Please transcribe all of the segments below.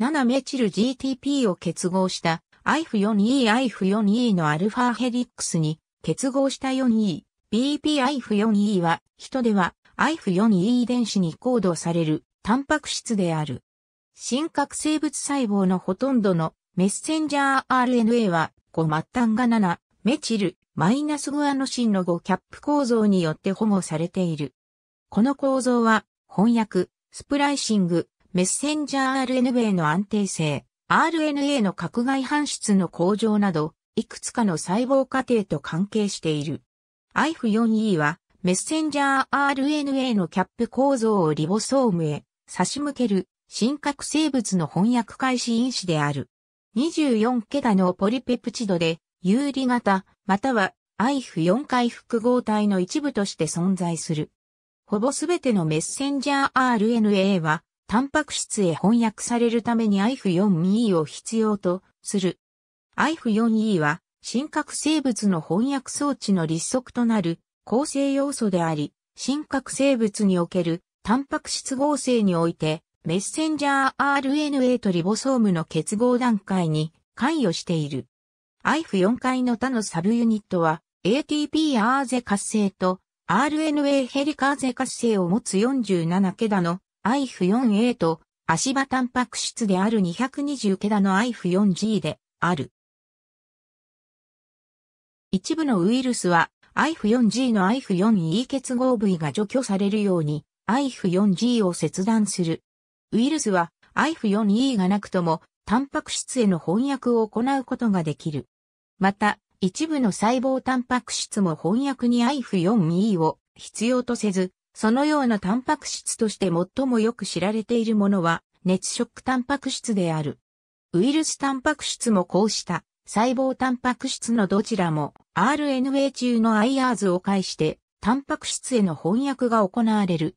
7メチル GTP を結合した IF4E-IF4E のアルファヘリックスに結合した 4E、BP-IF4E は、人では IF4E 遺伝子にコードされるタンパク質である。真核生物細胞のほとんどのメッセンジャー RNA は5末端が7、メチル、マイナスグアノシンの5キャップ構造によって保護されている。この構造は、翻訳、スプライシング、メッセンジャー RNA の安定性、RNA の核外搬出の向上など、いくつかの細胞過程と関係している。IF4E は、メッセンジャー RNA のキャップ構造をリボソームへ差し向ける、新核生物の翻訳開始因子である。24桁のポリペプチドで、有利型、または IF4 回複合体の一部として存在する。ほぼすべてのメッセンジャー RNA はタンパク質へ翻訳されるために IF4E を必要とする。IF4E は、真核生物の翻訳装置の立足となる構成要素であり、真核生物におけるタンパク質合成において、メッセンジャー RNA とリボソームの結合段階に関与している。IF4 回の他のサブユニットは、ATP アーゼ活性と RNA ヘリカーゼ活性を持つ47桁の IF4A と足場タンパク質である220ケダの IF4G である。一部のウイルスは IF4G の IF4E 結合部位が除去されるように IF4G を切断する。ウイルスは IF4E がなくともタンパク質への翻訳を行うことができる。また、一部の細胞タンパク質も翻訳に IF4E を必要とせず、そのようなタンパク質として最もよく知られているものは熱色タンパク質である。ウイルスタンパク質もこうした細胞タンパク質のどちらも RNA 中の IRs を介してタンパク質への翻訳が行われる。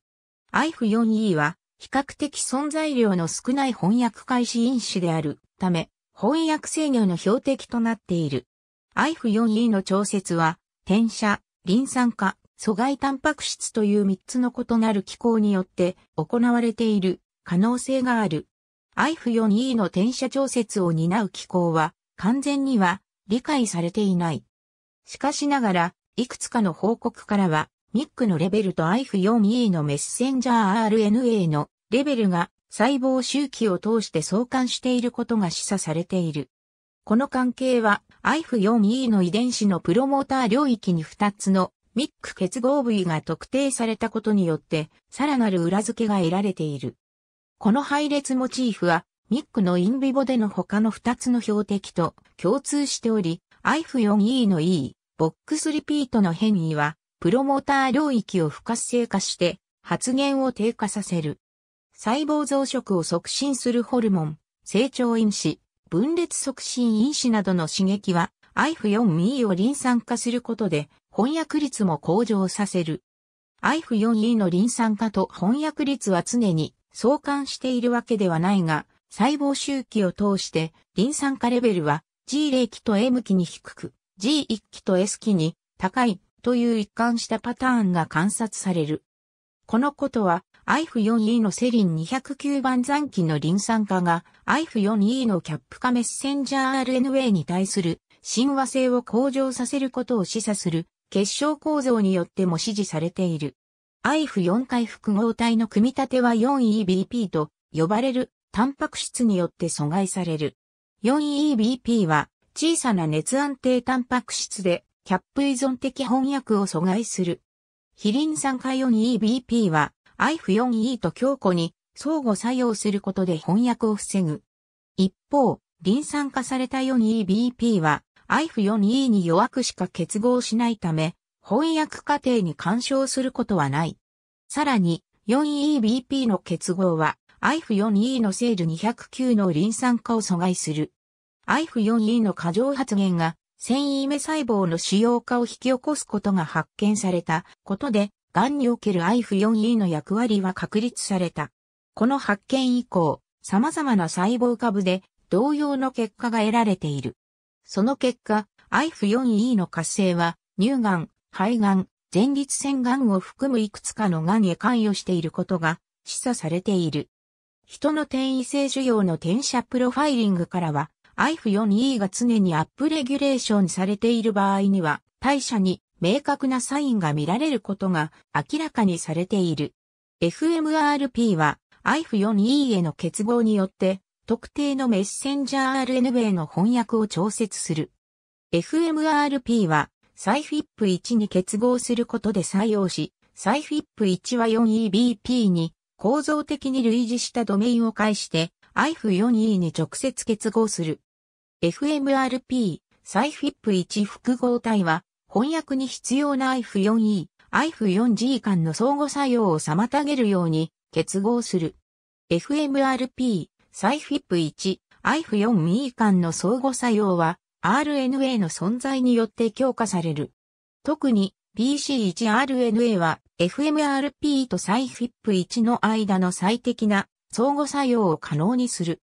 IF4E は比較的存在量の少ない翻訳開始因子であるため翻訳制御の標的となっている。IF4E の調節は転写、リン酸化、阻害タンパク質という3つの異なる機構によって行われている可能性がある。IF4E の転写調節を担う機構は完全には理解されていない。しかしながら、いくつかの報告からは、MIC のレベルと IF4E のメッセンジャー RNA のレベルが細胞周期を通して相関していることが示唆されている。この関係は IF4E の遺伝子のプロモーター領域に2つのミック結合部位が特定されたことによって、さらなる裏付けが得られている。この配列モチーフは、ミックのインビボでの他の2つの標的と共通しており、IF4E の E、ボックスリピートの変異は、プロモーター領域を不活性化して、発現を低下させる。細胞増殖を促進するホルモン、成長因子、分裂促進因子などの刺激は IF4E をリン酸化することで翻訳率も向上させる。IF4E のリン酸化と翻訳率は常に相関しているわけではないが、細胞周期を通してリン酸化レベルは G0 期と M 期に低く、G1 期と S 期に高いという一貫したパターンが観察される。このことは IF4E のセリン209番残機のリン酸化が IF4E のキャップ化メッセンジャー RNA に対する親和性を向上させることを示唆する結晶構造によっても支持されている。IF4 回複合体の組み立ては 4EBP と呼ばれるタンパク質によって阻害される。4EBP は小さな熱安定タンパク質でキャップ依存的翻訳を阻害する。非リン酸化 4EBP は IF4E と強固に相互作用することで翻訳を防ぐ。一方、リン酸化された 4EBP は IF4E に弱くしか結合しないため、翻訳過程に干渉することはない。さらに、4EBP の結合は、IF4E のセール209のリン酸化を阻害する。IF4E の過剰発現が、繊維目細胞の使用化を引き起こすことが発見されたことで、癌における IF4E の役割は確立された。この発見以降、様々な細胞株で同様の結果が得られている。その結果、IF4E の活性は、乳がん、肺がん、前立腺がんを含むいくつかのがんへ関与していることが示唆されている。人の転移性腫瘍の転写プロファイリングからは、IF4E が常にアップレギュレーションされている場合には、代謝に明確なサインが見られることが明らかにされている。FMRP は IF4E への結合によって特定のメッセンジャー RNA の翻訳を調節する。FMRP は、サイフィップ1に結合することで採用し、サイフィップ1は 4EBP に構造的に類似したドメインを介して IF4E に直接結合する。FMRP、サイフィップ1複合体は翻訳に必要な IF4E、IF4G 間の相互作用を妨げるように結合する。FMRP、サイフィップ1、イフ4ミー間の相互作用は RNA の存在によって強化される。特に PC1RNA は FMRP とサイフィップ1の間の最適な相互作用を可能にする。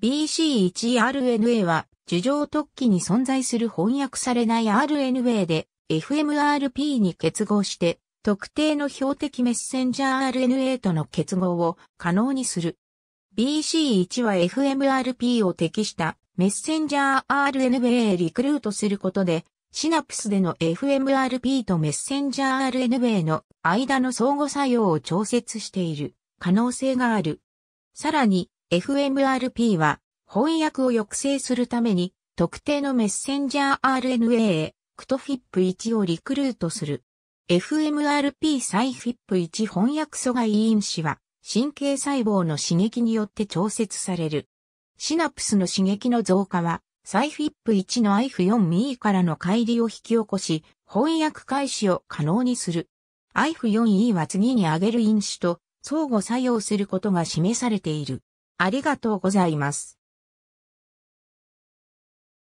BC1RNA は樹状突起に存在する翻訳されない RNA で FMRP に結合して特定の標的メッセンジャー RNA との結合を可能にする。BC1 は FMRP を適したメッセンジャー RNA へリクルートすることで、シナプスでの FMRP とメッセンジャー RNA の間の相互作用を調節している可能性がある。さらに FMRP は翻訳を抑制するために特定のメッセンジャー RNA へクトフィップ1をリクルートする。FMRP サイフィップ1翻訳阻害因子は神経細胞の刺激によって調節される。シナプスの刺激の増加は、サイフィップ1の IF4E からの乖離を引き起こし、翻訳開始を可能にする。IF4E は次に挙げる因子と相互作用することが示されている。ありがとうございます。